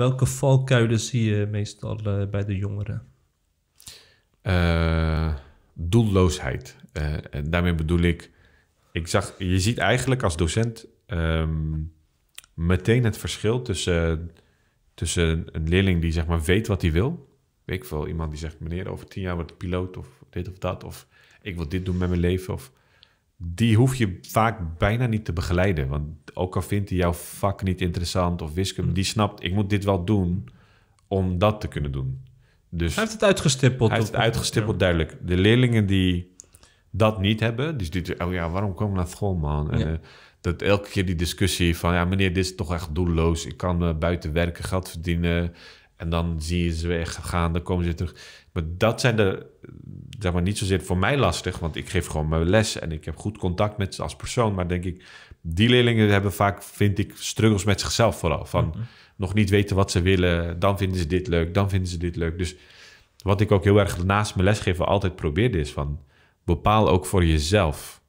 welke valkuilen zie je meestal eh, bij de jongeren? Eh, doelloosheid. Eh, en daarmee bedoel ik, ik zag, je ziet eigenlijk als docent ehm, meteen het verschil tussen, tussen een leerling die zeg maar weet wat hij wil. Weet ik veel, iemand die zegt, meneer, over tien jaar word ik piloot of dit of dat. Of ik wil dit doen met mijn leven. Of die hoef je vaak bijna niet te begeleiden. Want ook al vindt hij jouw vak niet interessant of wiskunde, hmm. die snapt, ik moet dit wel doen om dat te kunnen doen. Dus hij heeft het uitgestippeld. het uitgestippeld, duidelijk. De leerlingen die dat niet hebben, dus die oh ja, waarom kom we naar school, man? En, eh, dat elke keer die discussie van, ja meneer, dit is toch echt doelloos. Ik kan eh, buiten werken, geld verdienen. En dan zie je ze weer gaan, dan komen ze terug. Maar dat zijn de, zeg maar, niet zozeer voor mij lastig, want ik geef gewoon mijn les en ik heb goed contact met ze als persoon. Maar denk ik, die leerlingen hebben vaak, vind ik, struggles met zichzelf vooral. Van mhm. nog niet weten wat ze willen, dan vinden ze dit leuk, dan vinden ze dit leuk. Dus wat ik ook heel erg naast mijn lesgeven altijd probeerde is van, bepaal ook voor jezelf.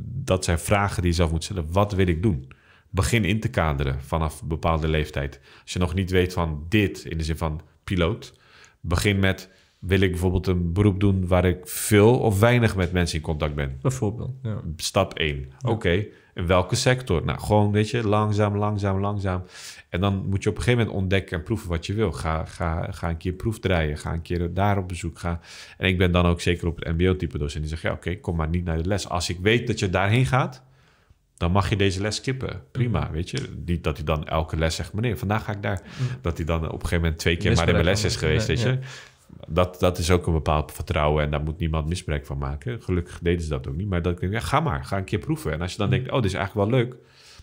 Dat zijn vragen die je zelf moet stellen. Wat wil ik doen? Begin in te kaderen vanaf een bepaalde leeftijd. Als je nog niet weet van dit, in de zin van piloot, begin met wil ik bijvoorbeeld een beroep doen waar ik veel of weinig met mensen in contact ben? Bijvoorbeeld. Ja. Stap 1. Oké, in welke sector? Nou, gewoon, weet je, langzaam, langzaam, langzaam. En dan moet je op een gegeven moment ontdekken en proeven wat je wil. Ga, ga, ga een keer proefdraaien, ga een keer daar op bezoek gaan. En ik ben dan ook zeker op het MBO-type docent die zegt: ja, oké, kom maar niet naar de les. Als ik weet dat je daarheen gaat, dan mag je deze les skippen. Prima, mhm. weet je. Niet dat hij dan elke les zegt, meneer, vandaag ga ik daar. Mhm. Dat hij dan op een gegeven moment twee keer maar in mijn les is geweest, weet je dat, dat is ook een bepaald vertrouwen en daar moet niemand misbruik van maken. Gelukkig deden ze dat ook niet. Maar dat ik denk, ja, ga maar, ga een keer proeven. En als je dan denkt, oh, dit is eigenlijk wel leuk,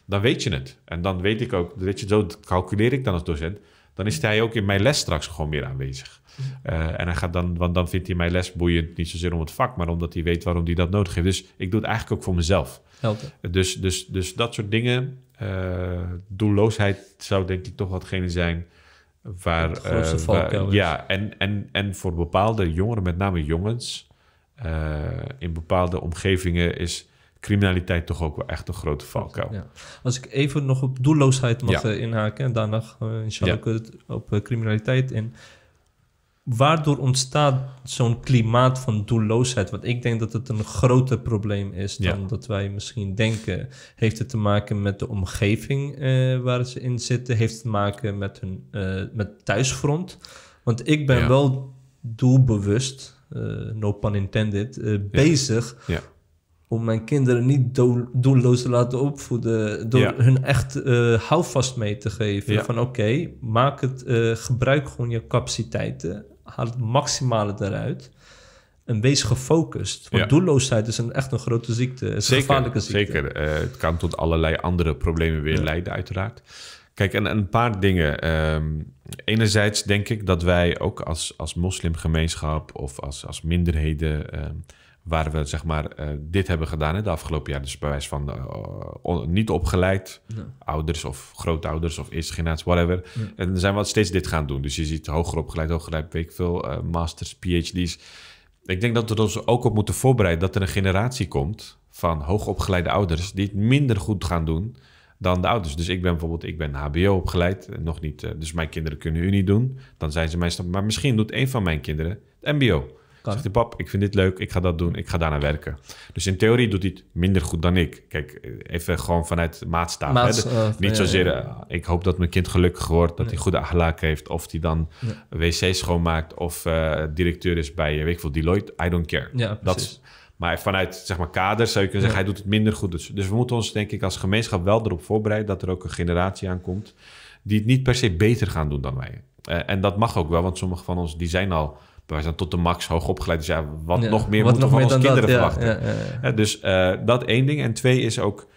dan weet je het. En dan weet ik ook, weet je, zo calculeer ik dan als docent. Dan is hij ook in mijn les straks gewoon weer aanwezig. Eh, en hij gaat dan, want dan vindt hij mijn les boeiend, niet zozeer om het vak, maar omdat hij weet waarom hij dat nodig heeft. Dus ik doe het eigenlijk ook voor mezelf. Dus, dus, dus dat soort dingen, uh, doelloosheid zou denk ik toch watgene zijn Waar, grootste eh, ja, en, en, en voor bepaalde jongeren, met name jongens, eh, in bepaalde omgevingen is criminaliteit toch ook wel echt een grote valkuil. Ja. Als ik even nog op doelloosheid mag eh, inhaken en daarna uh, inshallah ja. op criminaliteit in waardoor ontstaat zo'n klimaat van doelloosheid? Want ik denk dat het een groter probleem is dan dat wij misschien denken. Heeft het te maken met de omgeving eh, waar ze in zitten? Heeft het te maken met hun eh, met thuisfront? Want ik ben wel doelbewust, eh, no pun intended, bezig om mijn kinderen niet doelloos te laten opvoeden. Door hun echt houvast mee te geven. Van oké, maak het, gebruik gewoon je capaciteiten haal het maximale eruit. En wees gefocust. Want ja. doelloosheid is een, echt een grote ziekte. Het is zeker, een gevaarlijke ziekte. Zeker. Eh, het kan tot allerlei andere problemen weer leiden, uiteraard. Kijk, en, een paar dingen. Ehm, enerzijds denk ik dat wij ook als, als moslimgemeenschap of als, als minderheden ehm, waar we zeg maar eh, dit hebben gedaan in de afgelopen jaren. Dus bij wijze van eh, niet opgeleid, ouders of grootouders of eerste generatie, whatever. Ja. En zijn we steeds dit gaan doen. Dus je ziet hoger opgeleid, hoger weet ik veel, eh, masters, PhD's. Ik denk dat we ons ook op moeten voorbereiden dat er een generatie komt van hoogopgeleide ouders die het minder goed gaan doen dan de ouders. Dus ik ben bijvoorbeeld, ik ben HBO opgeleid, nog niet, dus mijn kinderen kunnen u niet doen. Dan zijn ze stap maar misschien doet een van mijn kinderen het MBO. Zegt hij, pap, ik vind dit leuk, ik ga dat doen, ik ga daarna werken. Dus in theorie doet hij het minder goed dan ik. Kijk, even gewoon vanuit maatstaaf. Dus eh, niet zozeer, eh, ik hoop dat mijn kind gelukkig wordt, dat hij goede ahlak heeft, of hij dan wc schoonmaakt, of eh, directeur is bij, weet Deloitte. I don't care. Dat is, maar vanuit zeg maar, kader zou je kunnen zeggen, hij doet het minder goed. Dus, dus we moeten ons denk ik als gemeenschap wel erop voorbereiden dat er ook een generatie aankomt die het niet per se beter gaan doen dan wij. en dat mag ook wel, want sommige van ons die zijn al wij zijn tot de max hoog opgeleid. Dus ja, wat nog meer moeten we van onze kinderen dat, verwachten. dus eh, dat één ding. En twee is ook,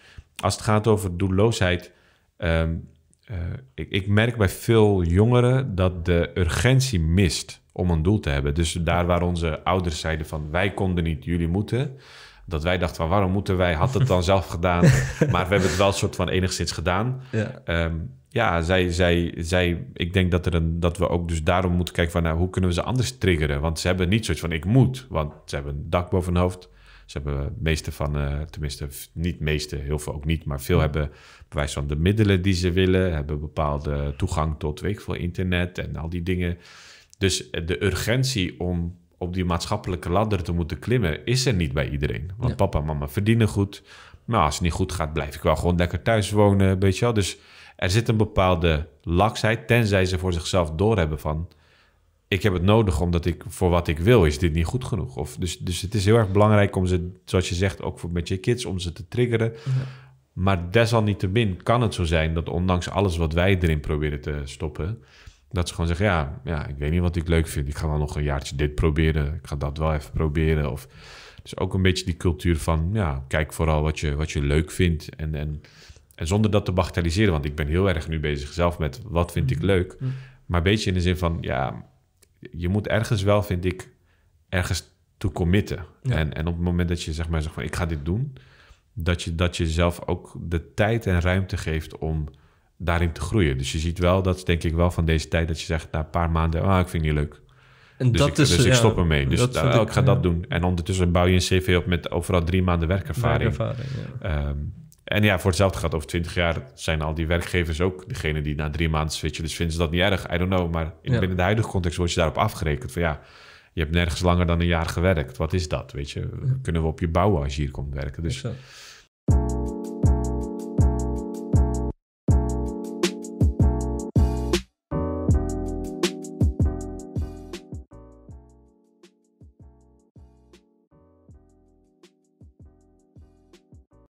als het gaat over doelloosheid... Ehm, eh, ik, ik, merk bij veel jongeren dat de urgentie mist om een doel te hebben. Dus daar waar onze ouders zeiden van wij konden niet, jullie moeten. Dat wij dachten van waarom moeten wij, had het dan zelf gedaan. maar we hebben het wel een soort van enigszins gedaan. Ja. Ehm, ja, zij, zij, zij, ik denk dat, er een, dat we ook dus daarom moeten kijken van nou, hoe kunnen we ze anders triggeren? Want ze hebben niet zoiets van ik moet, want ze hebben een dak boven hun hoofd. Ze hebben meeste van, eh, tenminste niet meeste, heel veel ook niet, maar veel hebben bewijs van de middelen die ze willen, hebben bepaalde toegang tot, weet ik veel, internet en al die dingen. Dus eh, de urgentie om op die maatschappelijke ladder te moeten klimmen, is er niet bij iedereen. Want papa en mama verdienen goed. Maar als het niet goed gaat, blijf ik wel gewoon lekker thuis wonen, beetje je wel. Dus er zit een bepaalde laksheid, tenzij ze voor zichzelf doorhebben van... ik heb het nodig omdat ik voor wat ik wil is dit niet goed genoeg. Of, dus, dus het is heel erg belangrijk om ze, zoals je zegt, ook voor, met je kids... om ze te triggeren. Maar desalniettemin kan het zo zijn dat ondanks alles wat wij erin proberen te stoppen... dat ze gewoon zeggen, ja, ja, ik weet niet wat ik leuk vind. Ik ga wel nog een jaartje dit proberen. Ik ga dat wel even proberen. Of... Dus ook een beetje die cultuur van, ja, kijk vooral wat je, wat je leuk vindt. En, en en zonder dat te bagatelliseren, want ik ben heel erg nu bezig zelf met wat vind ik mm. leuk. Mm. Maar een beetje in de zin van, ja, je moet ergens wel, vind ik, ergens toe committen. En, en op het moment dat je zeg maar zegt van, ik ga dit doen, dat je, dat je zelf ook de tijd en ruimte geeft om daarin te groeien. Dus je ziet wel, dat denk ik wel van deze tijd, dat je zegt na een paar maanden, ah, ik vind het niet leuk. En dus dat ik, dus ik stop ermee. Dus oh, ik, ik, ga dat doen. En ondertussen bouw je een cv op met overal drie maanden werkervaring. ja. Ehm, en ja, voor hetzelfde gaat over twintig jaar zijn al die werkgevers ook degene die na drie maanden switchen. Dus vinden ze dat niet erg? I don't know. Maar in, binnen de huidige context word je daarop afgerekend. Van ja, je hebt nergens langer dan een jaar gewerkt. Wat is dat? Weet je, kunnen we op je bouwen als je hier komt werken? Dus.